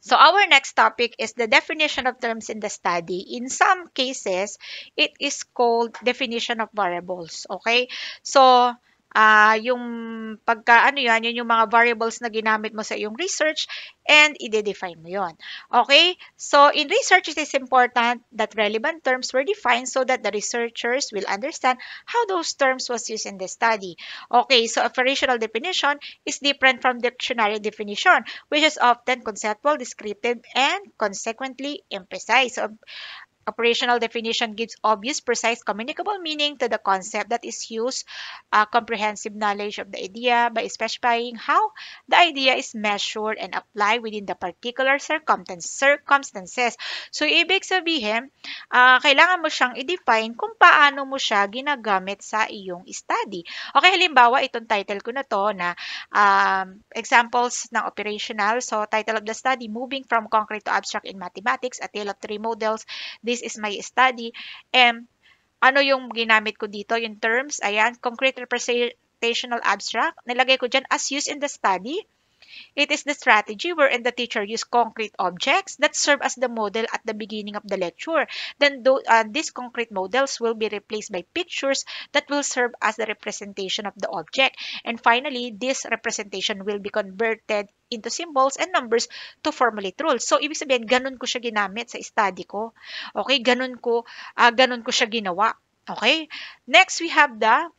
So our next topic is the definition of terms in the study. In some cases, it is called definition of variables. Okay? So, uh, yung pagka ano yan, yun yung mga variables na ginamit mo sa iyong research and ide-define mo yon. Okay? So, in research, it is important that relevant terms were defined so that the researchers will understand how those terms was used in the study. Okay, so operational definition is different from dictionary definition, which is often conceptual, descriptive, and consequently imprecise. So, Operational definition gives obvious, precise, communicable meaning to the concept that is used uh, comprehensive knowledge of the idea by specifying how the idea is measured and applied within the particular circumstances. So, ibig sabihin, uh, kailangan mo siyang i-define kung paano mo siya ginagamit sa iyong study. Okay, halimbawa, itong title ko na to na um, examples ng operational. So, title of the study, Moving from Concrete to Abstract in Mathematics, a tale of three models. This this is my study. And ano yung ginamit ko dito, yung terms, ayan, concrete representational abstract. Nilagay ko dyan as used in the study. It is the strategy wherein the teacher use concrete objects that serve as the model at the beginning of the lecture. Then th uh, these concrete models will be replaced by pictures that will serve as the representation of the object. And finally, this representation will be converted into symbols and numbers to formulate rules. So, ibig sabihin, ganun ko siya ginamit sa study ko. Okay, ganun ko, uh, ganun ko siya ginawa. Okay, next we have the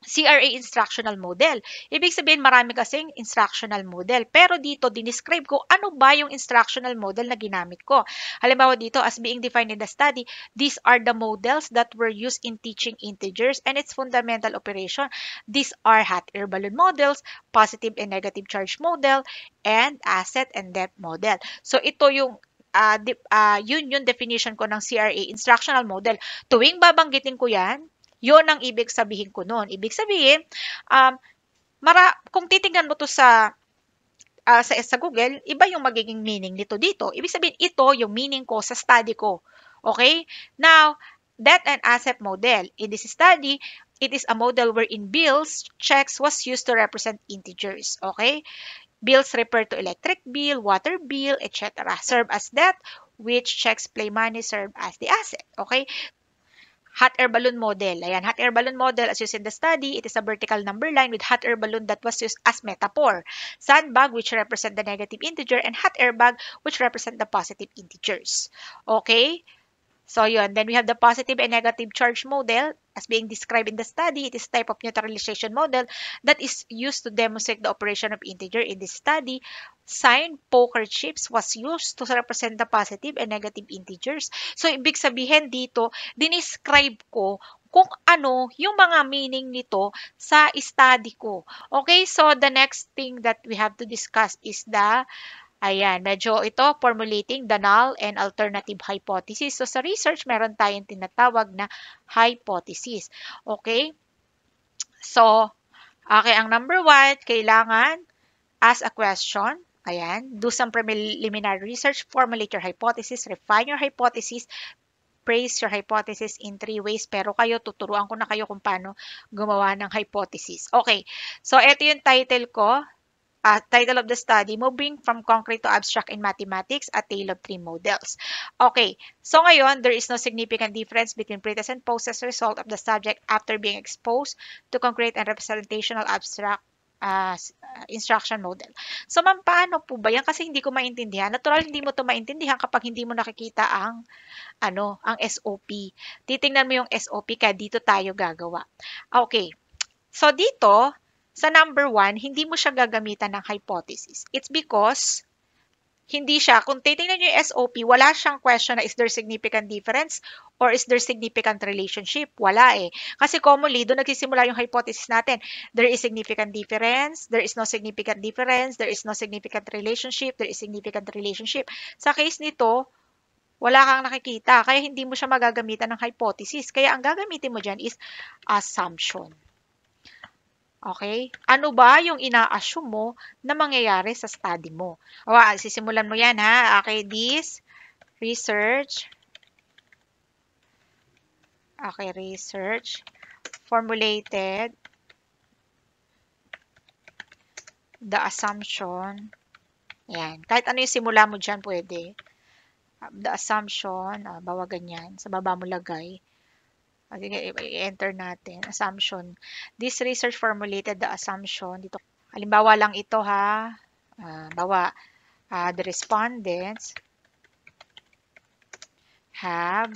CRA instructional model. Ibig sabihin marami kasing instructional model. Pero dito, diniscribe ko ano ba yung instructional model na ginamit ko. Halimbawa dito, as being defined in the study, these are the models that were used in teaching integers and its fundamental operation. These are hot air balloon models, positive and negative charge model, and asset and debt model. So ito yung uh, uh, yun yung definition ko ng CRA instructional model. Tuwing babanggitin ko yan, Yon ang ibig sabihin ko noon. Ibig sabihin, um, mara, kung titingnan mo to sa uh, sa, sa Google, iba yung magiging meaning nito dito. Ibig sabihin, ito yung meaning ko sa study ko. Okay? Now, debt and asset model. In this study, it is a model wherein bills, checks was used to represent integers. Okay? Bills refer to electric bill, water bill, etc. Serve as debt, which checks play money serve as the asset. Okay? hot air balloon model. Ayan, hot air balloon model, as used in the study, it is a vertical number line with hot air balloon that was used as metaphor. Sandbag, which represent the negative integer, and hot air bag, which represent the positive integers. Okay? So, yun. Then we have the positive and negative charge model. As being described in the study, it is type of neutralization model that is used to demonstrate the operation of integer. In this study, sign poker chips was used to represent the positive and negative integers. So, ibig sabihin dito, dinescribe ko kung ano yung mga meaning nito sa study ko. Okay, so the next thing that we have to discuss is the Ayan, medyo ito, formulating the null and alternative hypothesis. So, sa research, meron tayong tinatawag na hypothesis. Okay? So, okay, ang number one, kailangan ask a question. Ayan, do some preliminary research, formulate your hypothesis, refine your hypothesis, praise your hypothesis in three ways. Pero kayo, tuturuan ko na kayo kung paano gumawa ng hypothesis. Okay, so ito yung title ko uh, title of the study, Moving from Concrete to Abstract in Mathematics, a Tale of Three Models. Okay, so ngayon, there is no significant difference between pretest and post as result of the subject after being exposed to concrete and representational abstract uh, instruction model. So, ma'am, paano po ba yan? Kasi hindi ko maintindihan. Natural, hindi mo to maintindihan kapag hindi mo nakikita ang, ano, ang SOP. Titingnan mo yung SOP ka, dito tayo gagawa. Okay. So, dito, sa number one, hindi mo siya gagamitan ng hypothesis. It's because hindi siya, kung titingnan niyo yung SOP, wala siyang question na is there significant difference or is there significant relationship? Wala eh. Kasi commonly, doon nagsisimula yung hypothesis natin. There is significant difference, there is no significant difference, there is no significant relationship, there is significant relationship. Sa case nito, wala kang nakikita, kaya hindi mo siya magagamitan ng hypothesis. Kaya ang gagamitin mo dyan is assumption. Okay? Ano ba yung ina-assume mo na mangyayari sa study mo? O, ah, sisimulan mo yan ha. Okay, this, research, okay, research, formulated, the assumption, yan. Kahit ano yung simula mo dyan, pwede. Ah, the assumption, ah, bawa ganyan, sa baba mo lagay. Sige, i-enter natin. Assumption. This research formulated the assumption. Dito, halimbawa lang ito ha. Uh, bawa, uh, the respondents have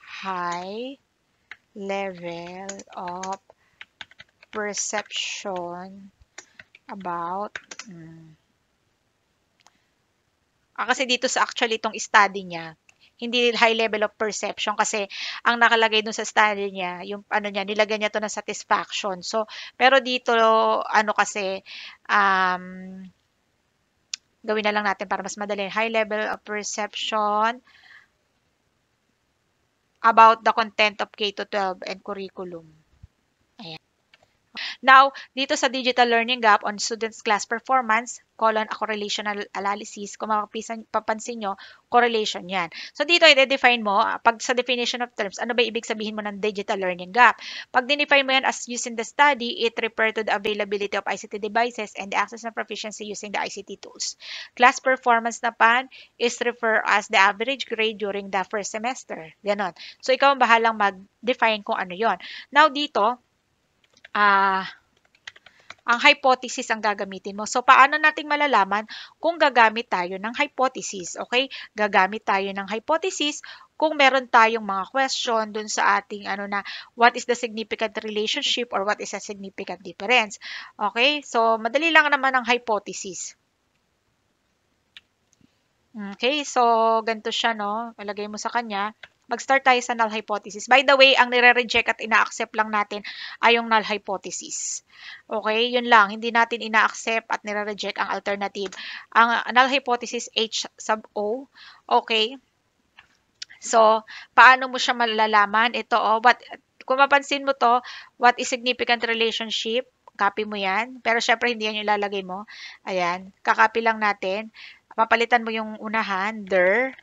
high level of perception about hmm. ah, kasi dito sa actually itong study niya hindi high level of perception kasi ang nakalagay dun sa study niya, yung ano niya, nilagay niya to ng satisfaction. So, pero dito, ano kasi, um, gawin na lang natin para mas madali. High level of perception about the content of K-12 and curriculum. Now, dito sa digital learning gap on students' class performance, colon a correlational analysis, kung mapapansin nyo, correlation yan. So, dito i-define mo, ah, pag sa definition of terms, ano ba ibig sabihin mo ng digital learning gap? Pag define mo yan as using the study, it refer to the availability of ICT devices and the access and proficiency using the ICT tools. Class performance na pan is refer as the average grade during the first semester. Ganon. So, ikaw ang bahalang mag-define kung ano yon Now, dito, uh, ang hypothesis ang gagamitin mo. So, paano natin malalaman kung gagamit tayo ng hypothesis? Okay? Gagamit tayo ng hypothesis kung meron tayong mga question dun sa ating ano na what is the significant relationship or what is a significant difference. Okay? So, madali lang naman ang hypothesis. Okay? So, ganito siya, no? Ilagay mo sa kanya mag-start tayo sa null hypothesis. By the way, ang nire-reject at ina-accept lang natin ay yung null hypothesis. Okay, yun lang. Hindi natin ina-accept at nire-reject ang alternative. Ang null hypothesis H sub O, okay, So, paano mo siya malalaman? Ito, oh, what, kung mapansin mo to, what is significant relationship? Copy mo yan. Pero syempre, hindi yan yung ilalagay mo. Ayan. Kakopy lang natin. Papalitan mo yung unahan, there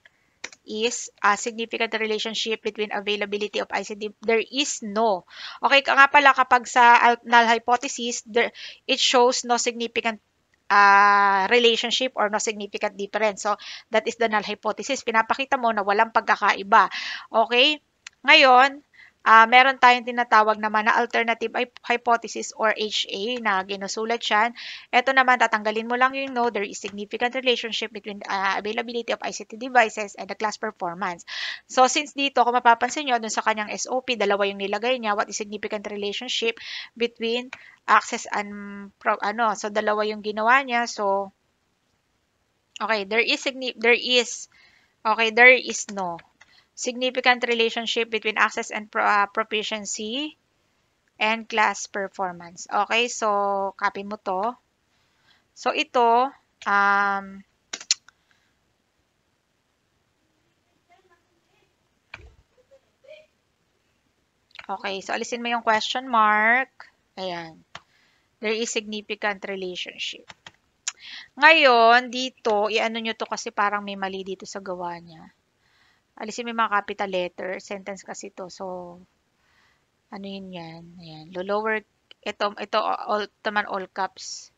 is a significant relationship between availability of ICD. There is no. Okay, nga pala kapag sa null hypothesis, there, it shows no significant uh, relationship or no significant difference. So, that is the null hypothesis. Pinapakita mo na walang pagkakaiba. Okay? Ngayon, uh, meron tayong tinatawag naman na alternative hypothesis or HA na ginusulat siyan. Ito naman, tatanggalin mo lang yung no, there is significant relationship between uh, availability of ICT devices and the class performance. So, since dito, kung mapapansin nyo, dun sa kanyang SOP, dalawa yung nilagay niya, what is significant relationship between access and, pro, ano, so dalawa yung ginawa niya. So, okay, there is, there is, okay, there is no significant relationship between access and pro uh, proficiency and class performance. Okay, so copy mo to. So ito, um, Okay, so alisin mo yung question mark. Ayan. There is significant relationship. Ngayon, dito, i-ano nyo to kasi parang may mali dito sa gawa niya alisin mo yung mga capital letter. Sentence kasi to. So, ano yun yan? Ayan. Lower, ito, ito, all, taman all caps.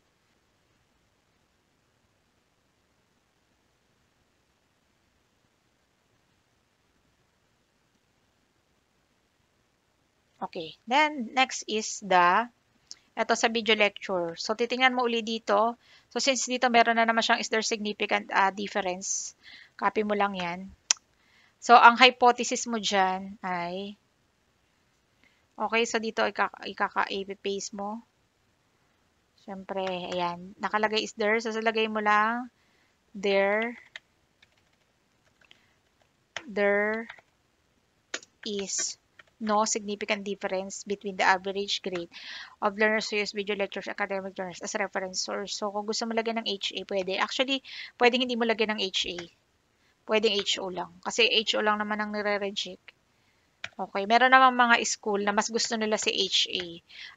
Okay. Then, next is the, ito sa video lecture. So, titingnan mo uli dito. So, since dito meron na naman siyang is there significant uh, difference, copy mo lang yan. So, ang hypothesis mo dyan ay, okay, so dito ikaka-paste mo. Siyempre, ayan, nakalagay is there. So, salagay mo lang, there, there is no significant difference between the average grade of learners who use video lectures, academic journals as reference source. So, kung gusto mo lagyan ng HA, pwede. Actually, pwedeng hindi mo lagyan ng HA. Pwedeng HO lang. Kasi HO lang naman ang nire-recheck. Okay, meron naman mga school na mas gusto nila si HA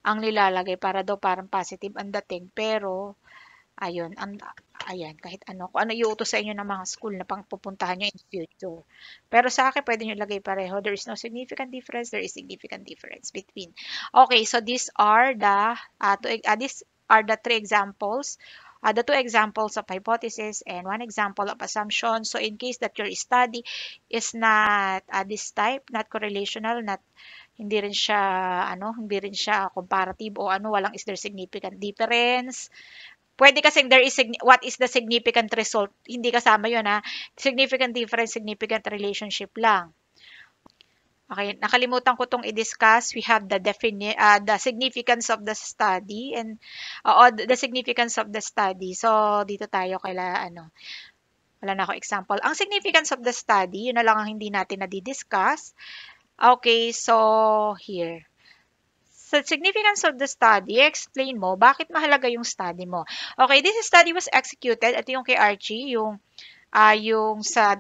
ang nilalagay para daw parang positive ang dating. Pero, ayun, ang, ayan, kahit ano, kung ano iutos sa inyo ng mga school na pang pupuntahan nyo in future. Pero sa akin, pwede nyo lagay pareho. There is no significant difference. There is significant difference between. Okay, so these are the, uh, to, uh, these are the three examples uh, the two examples of hypothesis and one example of assumption. So in case that your study is not uh, this type, not correlational, not hindi rin siya ano, hindi rin siya comparative o ano, walang is there significant difference. Pwede kasi there is what is the significant result. Hindi kasama 'yon ha. Significant difference, significant relationship lang. Okay, nakalimutan ko tong i-discuss. We have the defini- uh, the significance of the study and uh, the significance of the study. So dito tayo kaila ano. Wala na ako example. Ang significance of the study, yun na lang ang hindi natin na-discuss. Okay, so here. So, significance of the study, explain mo bakit mahalaga yung study mo. Okay, this study was executed. at yung kay Archie, yung, uh, yung sa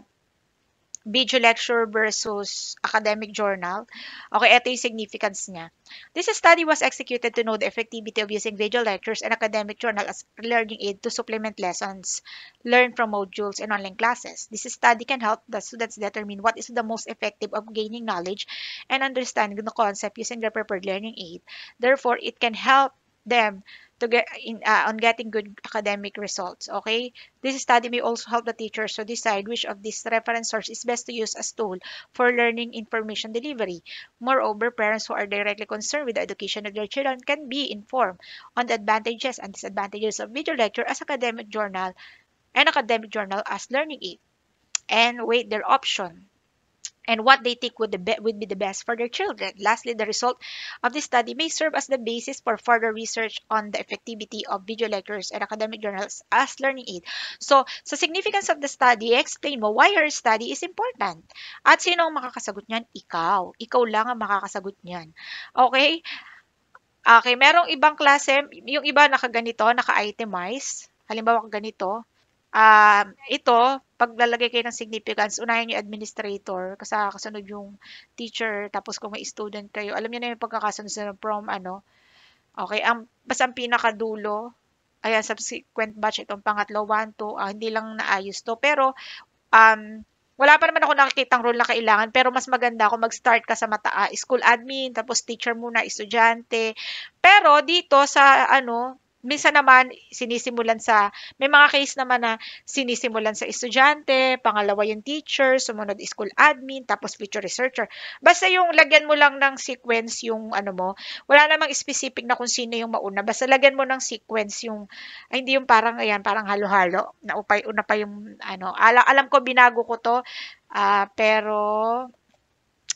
video lecture versus academic journal. Okay, ito yung significance niya. This study was executed to know the effectivity of using video lectures and academic journal as learning aid to supplement lessons learned from modules and online classes. This study can help the students determine what is the most effective of gaining knowledge and understanding the concept using the prepared learning aid. Therefore, it can help them to get in, uh, on getting good academic results. Okay, this study may also help the teachers to decide which of these reference sources is best to use as tool for learning information delivery. Moreover, parents who are directly concerned with the education of their children can be informed on the advantages and disadvantages of video lecture as academic journal and academic journal as learning aid and weigh their option and what they think would, be, would be the best for their children. Lastly, the result of this study may serve as the basis for further research on the effectivity of video lectures and academic journals as learning aid. So, sa significance of the study, explain mo why your study is important. At sino ang makakasagot niyan? Ikaw. Ikaw lang ang makakasagot niyan. Okay? Okay, merong ibang klase, yung iba naka-ganito, naka-itemize. Halimbawa ganito. Um, uh, ito, paglalagay kayo ng significance, unahin yung administrator, kasi kasunod yung teacher, tapos kung may student kayo, alam niyo na yung pagkakasunod sa prom, ano. Okay, ang, basta ang pinakadulo, ayan, subsequent batch, itong pangatlo, 1, 2, ah, hindi lang naayos to. Pero, um, wala pa naman ako nakikitang role na kailangan, pero mas maganda kung mag-start ka sa mataa, ah, school admin, tapos teacher muna, estudyante. Pero dito sa, ano, minsan naman sinisimulan sa may mga case naman na sinisimulan sa estudyante, pangalawa yung teacher, sumunod school admin, tapos future researcher. Basta yung lagyan mo lang ng sequence yung ano mo. Wala namang specific na kung sino yung mauna. Basta lagyan mo ng sequence yung ay, hindi yung parang ayan, parang halo-halo na upay una pa yung ano. Alam, alam ko binago ko to uh, pero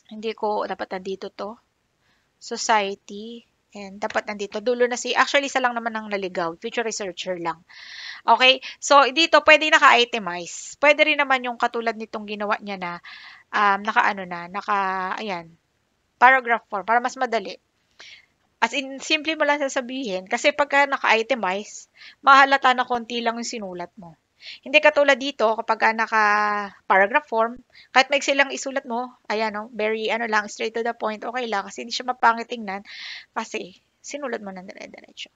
hindi ko dapat nandito to. Society And dapat nandito. Dulo na si, actually, isa lang naman ang naligaw. Future researcher lang. Okay? So, dito, pwede naka-itemize. Pwede rin naman yung katulad nitong ginawa niya na, um, naka-ano na, naka, ayan, paragraph form, para mas madali. As in, simple mo lang sasabihin. Kasi pagka naka-itemize, mahalata na konti lang yung sinulat mo. Hindi katulad dito, kapag uh, naka-paragraph form, kahit maiksi lang isulat mo, ayan, no, very, ano lang, straight to the point, okay lang, kasi hindi siya mapangitingnan, kasi sinulat mo ng dire-diretso.